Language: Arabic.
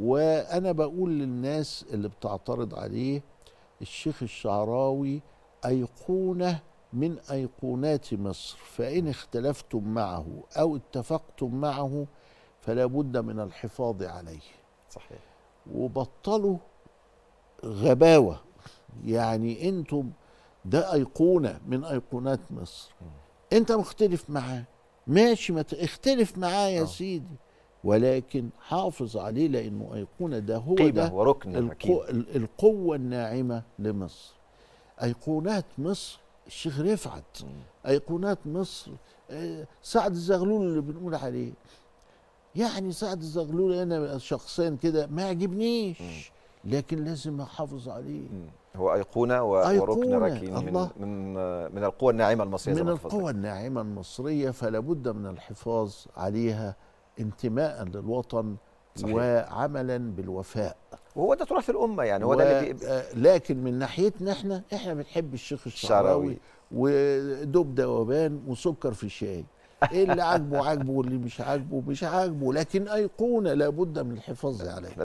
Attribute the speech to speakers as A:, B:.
A: وانا بقول للناس اللي بتعترض عليه الشيخ الشعراوي ايقونه من ايقونات مصر فان اختلفتم معه او اتفقتم معه فلا بد من الحفاظ عليه صحيح وبطلوا غباوه يعني انتم ده ايقونه من ايقونات مصر انت مختلف معاه ماشي ما اختلف معاه يا آه. سيدي ولكن حافظ عليه لانه ايقونه ده هو قيمة ده وركن القو القوه الناعمه لمصر ايقونات مصر الشيخ رفعت ايقونات مصر آه، سعد الزغلول اللي بنقول عليه يعني سعد الزغلول انا شخصيا كده ما عجبنيش لكن لازم احافظ عليه هو ايقونه وركن ركين الله من من القوى الناعمه المصريه من القوى الناعمه المصريه فلا بد من الحفاظ عليها انتماء للوطن صحيح. وعملا بالوفاء وهو ده تراث الامه يعني هو و... ده اللي بي... آه، لكن من ناحيتنا احنا احنا بنحب الشيخ الشعراوي ودب دوبان وسكر في الشاي إيه اللي عاجبه عاجبه واللي مش عاجبه مش عاجبه لكن ايقونه لابد من الحفاظ عليها